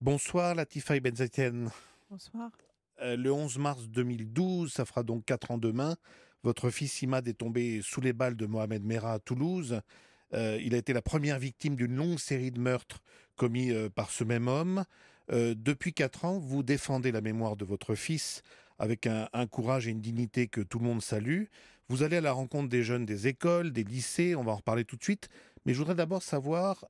Bonsoir Latifa Zayten. Bonsoir. Euh, le 11 mars 2012, ça fera donc 4 ans demain, votre fils Imad est tombé sous les balles de Mohamed Merah à Toulouse. Euh, il a été la première victime d'une longue série de meurtres commis euh, par ce même homme. depuis 4 ans, vous défendez la mémoire de votre fils avec un, courage et une dignité que tout le monde salue. Vous allez à la rencontre des jeunes des écoles, des lycées, on va en reparler tout de suite. Mais je voudrais d'abord savoir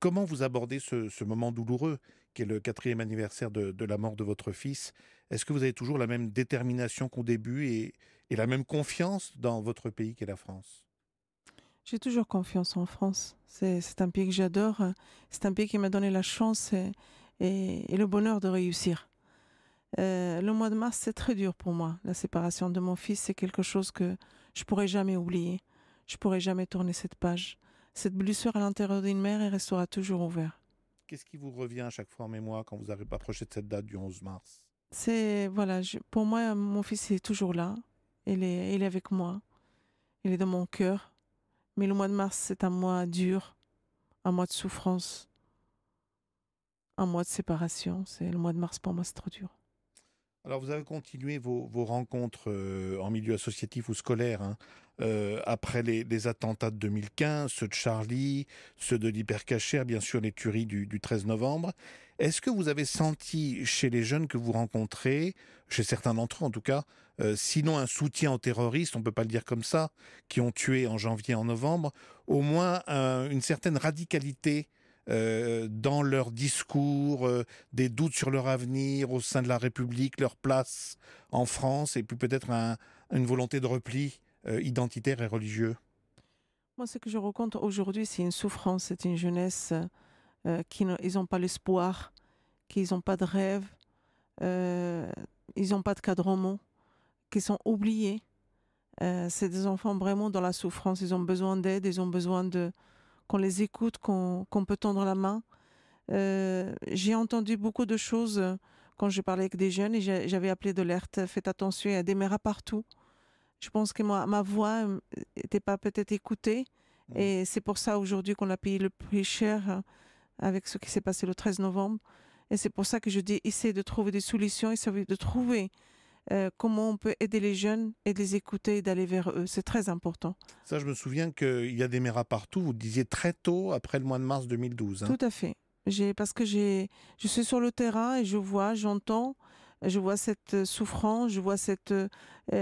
comment vous abordez ce moment douloureux qui est le quatrième anniversaire de, la mort de votre fils. Est-ce que vous avez toujours la même détermination qu'au début et, la même confiance dans votre pays qu'est la France j'ai toujours confiance en France. C'est un pays que j'adore. C'est un pays qui m'a donné la chance et, le bonheur de réussir. Euh, le mois de mars, c'est très dur pour moi. La séparation de mon fils, c'est quelque chose que je pourrai jamais oublier. Je pourrai jamais tourner cette page. Cette blessure à l'intérieur d'une mère, restera toujours ouverte qu'est-ce qui vous revient à chaque fois en mémoire quand vous arrivez approché de cette date du 11 mars C'est voilà, pour moi, euh, mon fils est toujours là. Il est, il est avec moi. Il est dans mon cœur. Mais le mois de mars, c'est un mois dur, un mois de souffrance, un mois de séparation. C'est le mois de mars pour moi, c'est trop dur. Alors, vous avez continué vos, rencontres euh, en milieu associatif ou scolaire hein, euh, après les, attentats de 2015, ceux de Charlie, ceux de l'hypercacher, bien sûr les tueries du, 13 novembre. Est-ce que vous avez senti chez les jeunes que vous rencontrez, chez certains d'entre eux en tout cas, euh, sinon un soutien aux terroristes, on ne peut pas le dire comme ça, qui ont tué en janvier, en novembre, au moins une certaine radicalité euh, dans leur discours, euh, des doutes sur leur avenir au sein de la République, leur place en France, et puis peut-être une volonté de repli euh, identitaire et religieux Moi, ce que je raconte aujourd'hui, c'est une souffrance, c'est une jeunesse qui ils n'ont pas l'espoir, qu'ils n'ont pas de rêve, ils n'ont pas de cadre mot qui sont oubliés. c'est des enfants vraiment dans la souffrance, ils ont besoin d'aide, ils ont besoin de, qu'on les écoute, qu'on peut tendre la main. Euh, j'ai entendu beaucoup de choses euh, quand je parlais avec des jeunes et j'avais appelé de euh, faites attention, il y a des mères partout. Je pense que ma, voix n'était pas peut-être écoutée mmh. et c'est pour ça aujourd'hui qu'on a payé le prix cher hein, avec ce qui s'est passé le 13 novembre. Et c'est pour ça que je dis, essayez de trouver des solutions, essayez de trouver euh, comment on peut aider les jeunes et les écouter et d'aller vers eux. C'est très important. Ça, je me souviens qu'il y a des méras partout, vous disiez très tôt, après le mois de mars 2012. Hein. Tout à fait. Parce que je suis sur le terrain et je vois, j'entends, je vois cette euh, souffrance, je vois cette... Euh,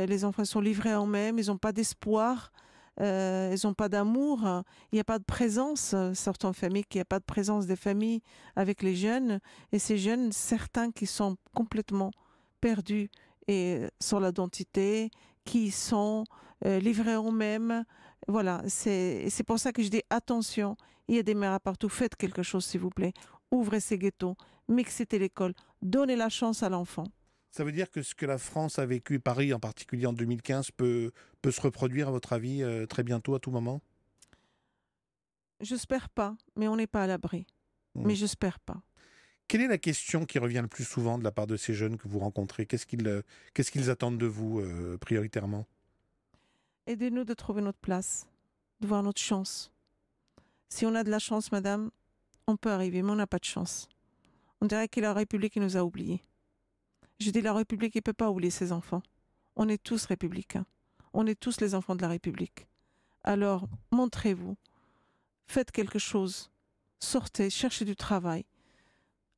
les enfants sont livrés en même, ils n'ont pas d'espoir. ils n'ont pas d'amour, il n'y a pas de présence, certaines familles, qu'il n'y a pas de présence des familles avec les jeunes, et ces jeunes, certains qui sont complètement perdus, et sur l'identité qui sont euh, livrés eux-mêmes. Voilà, c'est pour ça que je dis attention, il y a des mères partout, faites quelque chose s'il vous plaît. Ouvrez ces ghettos, mixez l'école, donnez la chance à l'enfant. Ça veut dire que ce que la France a vécu, Paris en particulier en 2015, peut, peut se reproduire à votre avis euh, très bientôt, à tout moment J'espère pas, mais on n'est pas à l'abri. Mmh. Mais j'espère pas quelle est la question qui revient le plus souvent de la part de ces jeunes que vous rencontrez Qu'est-ce qu'ils euh, attendent de vous euh, prioritairement Aidez-nous de trouver notre place, de voir notre chance. Si on a de la chance, madame, on peut arriver, mais on n'a pas de chance. On dirait que la République nous a oubliés. Je dis la République ne peut pas oublier ses enfants. On est tous républicains. On est tous les enfants de la République. Alors, montrez-vous. Faites quelque chose. Sortez, cherchez du travail.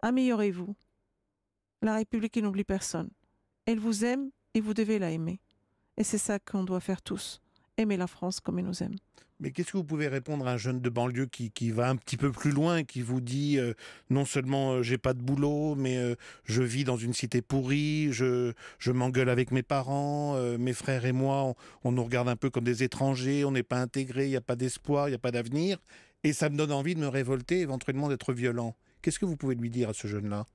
Améliorez-vous. La République n'oublie personne. Elle vous aime et vous devez la aimer. Et c'est ça qu'on doit faire tous aimer la France comme elle nous aime. Mais qu'est-ce que vous pouvez répondre à un jeune de banlieue qui, va un petit peu plus loin, qui vous dit euh, non seulement euh, j'ai pas de boulot, mais euh, je vis dans une cité pourrie, je, je m'engueule avec mes parents, mes frères et moi, on, on, nous regarde un peu comme des étrangers, on n'est pas intégrés, il n'y a pas d'espoir, il n'y a pas d'avenir, et ça me donne envie de me révolter, éventuellement d'être violent. Qu'est-ce que vous pouvez lui dire à ce jeune-là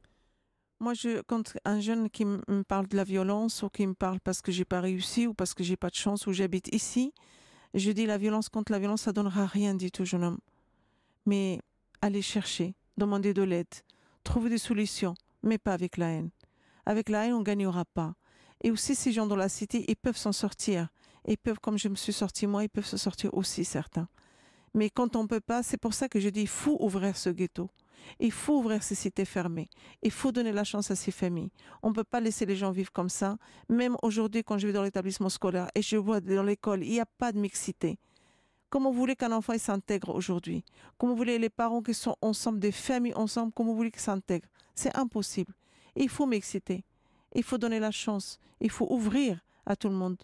moi, je, quand un jeune qui me parle de la violence ou qui me parle parce que j'ai pas réussi ou parce que j'ai pas de chance ou j'habite ici, je dis la violence contre la violence, ça donnera rien dit tout, jeune homme. Mais allez chercher, demandez de l'aide, trouvez des solutions, mais pas avec la haine. Avec la haine, on gagnera pas. Et aussi, ces gens dans la cité, ils peuvent s'en sortir. Ils peuvent, comme je me suis sorti moi, ils peuvent se sortir aussi, certains. Mais quand on peut pas, c'est pour ça que je dis, fou ouvrir ce ghetto il faut ouvrir ces cités fermées. Il faut donner la chance à ces familles. On ne peut pas laisser les gens vivre comme ça. Même aujourd'hui, quand je vais dans l'établissement scolaire et je vois dans l'école, il n'y a pas de mixité. Comment vous voulez qu'un enfant s'intègre aujourd'hui Comment vous voulez les parents qui sont ensemble, des familles ensemble, comment vous voulez qu'ils s'intègrent C'est impossible. il faut m'exciter. Il faut donner la chance. Il faut ouvrir à tout le monde.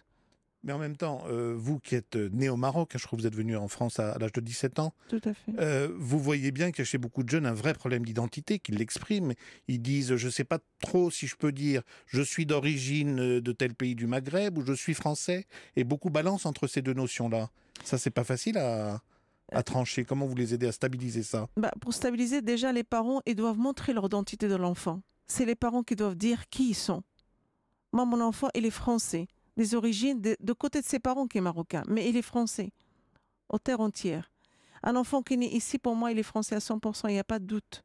Mais en même temps, euh, vous qui êtes euh, né au Maroc, hein, je crois que vous êtes venu en France à, l'âge de 17 ans. Tout à fait. Euh, vous voyez bien qu'il y a chez beaucoup de jeunes un vrai problème d'identité, qu'ils l'expriment. Ils disent, je ne sais pas trop si je peux dire, je suis d'origine de tel pays du Maghreb ou je suis français. Et beaucoup balancent entre ces deux notions-là. Ça, c'est pas facile à, trancher Comment vous les aidez à stabiliser ça bah, Pour stabiliser, déjà, les parents, ils doivent montrer leur identité de l'enfant. C'est les parents qui doivent dire qui ils sont. Moi, mon enfant, il est français des origines de, côté de ses parents qui est marocain, mais il est français, aux terres entières. Un enfant qui est né ici, pour moi, il est français à 100%, il n'y a pas de doute.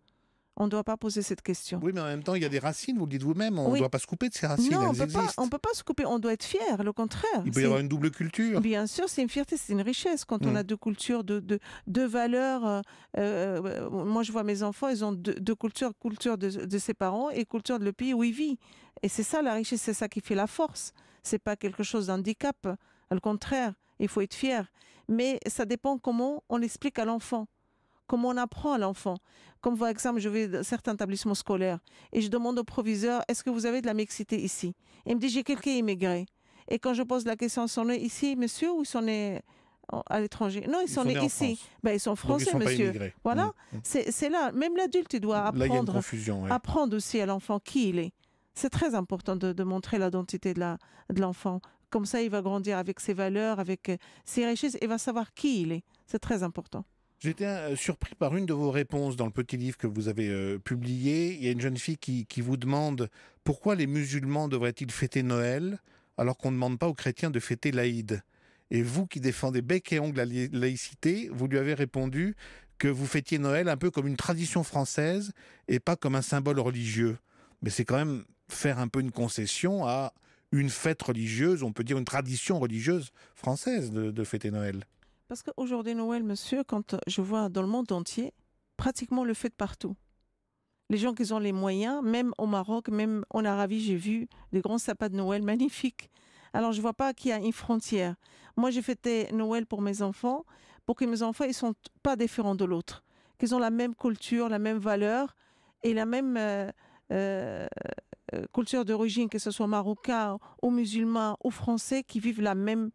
On ne doit pas poser cette question. Oui, mais en même temps, il y a des racines, vous le dites vous-même, on ne doit pas se couper de ces racines. Non, on ne peut, pas se couper, on doit être fier, le contraire. Il peut y avoir une double culture. Bien sûr, c'est une fierté, c'est une richesse quand on mm. a deux cultures, deux, deux, valeurs. Euh, euh, moi, je vois mes enfants, ils ont deux, deux cultures, culture de, de, ses parents et culture de le pays où ils vivent. Et c'est ça la richesse, c'est ça qui fait la force. C'est pas quelque chose d'handicap. Au contraire, il faut être fier. Mais ça dépend comment on l'explique à l'enfant. Comment on apprend à l'enfant. Comme par exemple, je vais dans certains établissements scolaires et je demande au proviseur, est-ce que vous avez de la mixité ici Il me dit, j'ai quelqu'un immigré. Et quand je pose la question, sont ils ici, monsieur, ou sont est à l'étranger Non, ils, sont, ici. Ben, ils sont français, monsieur. Voilà, mm, mm. c'est là. Même l'adulte, doit apprendre, apprendre aussi à l'enfant qui il est. C'est très important de, montrer l'identité de l'enfant. De Comme ça, il va grandir avec ses valeurs, avec euh, ses richesses, et va savoir qui il est. C'est très important. J'étais euh, surpris par une de vos réponses dans le petit livre que vous avez euh, publié. Il y a une jeune fille qui, qui vous demande pourquoi les musulmans devraient-ils fêter Noël alors qu'on ne demande pas aux chrétiens de fêter l'Aïd. Et vous qui défendez bec et ongle la laïcité, vous lui avez répondu que vous fêtiez Noël un peu comme une tradition française et pas comme un symbole religieux. Mais c'est quand même faire un peu une concession à une fête religieuse, on peut dire une tradition religieuse française de, fêter Noël. Parce qu'aujourd'hui, Noël, monsieur, quand je vois dans le monde entier, pratiquement le fête partout. Les gens qui ont les moyens, même au Maroc, même en Arabie, j'ai vu des grands sapins de Noël magnifiques. Alors je vois pas qu'il y a une frontière. Moi, j'ai fêté Noël pour mes enfants, pour que mes enfants, ils sont pas différents de l'autre, qu'ils ont la même culture, la même valeur et la même euh, euh euh, culture d'origine, que ce soit marocain ou musulman ou français, qui vivent la même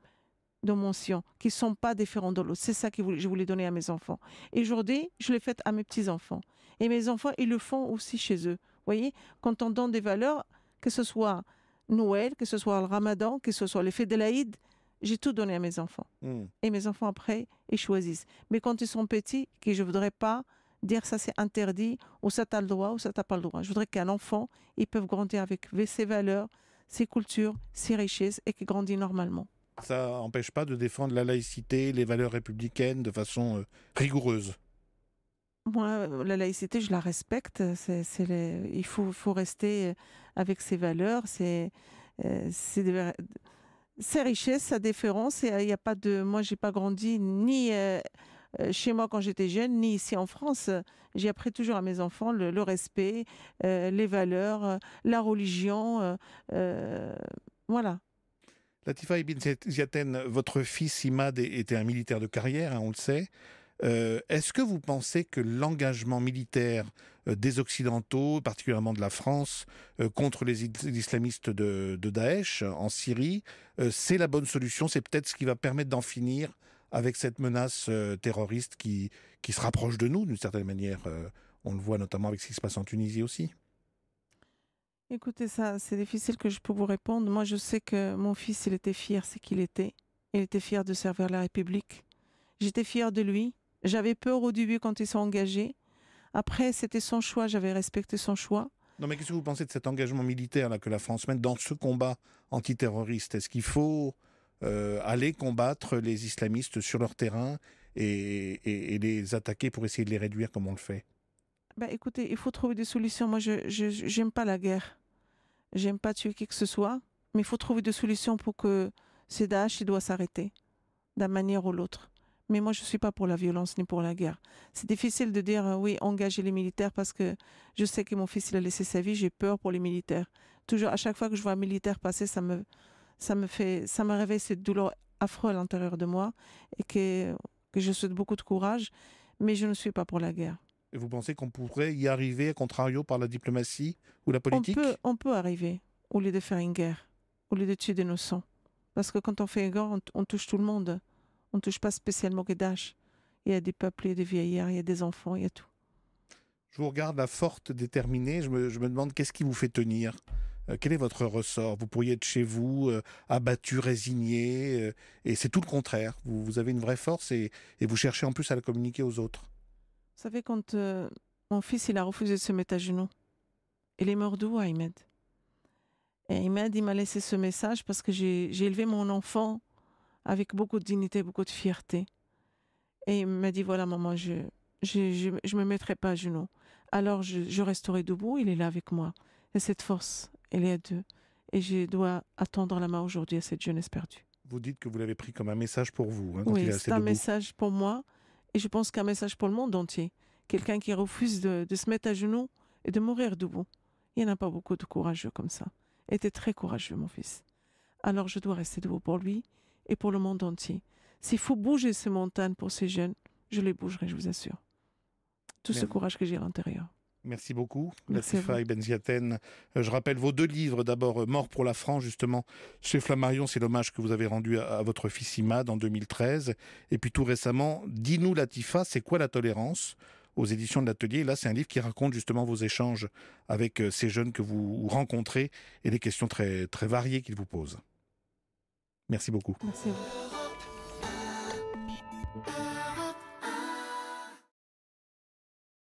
dimension, qui ne sont pas différents de l'autre. C'est ça que je voulais donner à mes enfants. Et aujourd'hui, je l'ai fait à mes petits-enfants. Et mes enfants, ils le font aussi chez eux. Vous voyez, quand on donne des valeurs, que ce soit Noël, que ce soit le Ramadan, que ce soit les fêtes de l'Aïd, j'ai tout donné à mes enfants. Hmm. Et mes enfants, après, ils choisissent. Mais quand ils sont petits, que je ne voudrais pas dire ça c'est interdit, ou ça t'as le droit, ou ça t'as pas le droit. Je voudrais qu'un enfant, il peut grandir avec ses valeurs, ses cultures, ses richesses, et qu'il grandit normalement. Ça n'empêche pas de défendre la laïcité, les valeurs républicaines de façon euh, rigoureuse. Moi, euh, la laïcité, je la respecte. C'est, Il faut, rester euh, avec ses valeurs, ses, ses, richesses, sa différence. Il n'y a pas de. Moi, j'ai pas grandi ni. Euh, chez moi quand j'étais jeune, ni ici en France. J'ai appris toujours à mes enfants le, respect, euh, les valeurs, euh, la religion. voilà. Latifa Ibn Ziaten, votre fils Imad était un militaire de carrière, hein, on le sait. Est-ce que vous pensez que l'engagement militaire des Occidentaux, particulièrement de la France, contre les islamistes de, de Daesh en Syrie, c'est la bonne solution C'est peut-être ce qui va permettre d'en finir avec cette menace euh, terroriste qui, se rapproche de nous d'une certaine manière. Euh, on le voit notamment avec ce qui se passe en Tunisie aussi. Écoutez, ça, c'est difficile que je puisse vous répondre. Moi, je sais que mon fils, il était fier, c'est qu'il était. Il était fier de servir la République. J'étais fier de lui. J'avais peur au début quand ils sont engagés. Après, c'était son choix. J'avais respecté son choix. Non, mais qu'est-ce que vous pensez de cet engagement militaire là, que la France mène dans ce combat antiterroriste Est-ce qu'il faut euh, aller combattre les islamistes sur leur terrain et, les attaquer pour essayer de les réduire comme on le fait bah, Écoutez, il faut trouver des solutions. Moi, je n'aime pas la guerre. J'aime pas tuer qui que ce soit. Mais il faut trouver des solutions pour que ces Daesh, doivent s'arrêter, d'une manière ou l'autre. Mais moi, je ne suis pas pour la violence ni pour la guerre. C'est difficile de dire, euh, oui, engager les militaires parce que je sais que mon fils, a laissé sa vie, j'ai peur pour les militaires. Toujours, à chaque fois que je vois un militaire passer, ça me, ça me fait, ça me réveille cette douleur affreuse à l'intérieur de moi et que, je souhaite beaucoup de courage, mais je ne suis pas pour la guerre. Et vous pensez qu'on pourrait y arriver, à contrario, par la diplomatie ou la politique on peut, on peut arriver, au lieu de faire une guerre, au lieu de tuer des innocents. Parce que quand on fait une guerre, on, touche tout le monde. On ne touche pas spécialement que Il y a des peuples, il y a des vieillards, il y a des enfants, il y a tout. Je vous regarde la forte déterminée, je me, je me demande qu'est-ce qui vous fait tenir euh, quel est votre ressort Vous pourriez être chez vous, euh, abattu, résigné, euh, et c'est tout le contraire. Vous, avez une vraie force et, vous cherchez en plus à la communiquer aux autres. Vous savez, quand mon fils il a refusé de se mettre à genoux, il est mort d'où, Ahmed Et Ahmed, il m'a laissé ce message parce que j'ai élevé mon enfant avec beaucoup de dignité, beaucoup de fierté. Et il m'a dit, voilà, maman, je je, me mettrai pas à genoux. Alors je, je resterai debout, il est là avec moi. Et cette force, il est à deux. Et je dois attendre la main aujourd'hui à cette jeunesse perdue. Vous dites que vous l'avez pris comme un message pour vous. Hein, oui, c'est un message pour moi et je pense qu'un message pour le monde entier. Quelqu'un qui refuse de, se mettre à genoux et de mourir debout. Il n'y en a pas beaucoup de courageux comme ça. Il était très courageux, mon fils. Alors je dois rester debout pour lui et pour le monde entier. S'il faut bouger ces montagnes pour ces jeunes, je les bougerai, je vous assure. Tout ce courage que j'ai à l'intérieur. Merci beaucoup, Latifa et Benziaten. Euh, je rappelle vos deux livres. D'abord, euh, Mort pour la France, justement, chez Flammarion, c'est l'hommage que vous avez rendu à, votre fils Imad en 2013. Et puis tout récemment, Dis-nous, Latifa, c'est quoi la tolérance aux éditions de l'atelier. Là, c'est un livre qui raconte justement vos échanges avec euh, ces jeunes que vous rencontrez et les questions très, très variées qu'ils vous posent. Merci beaucoup.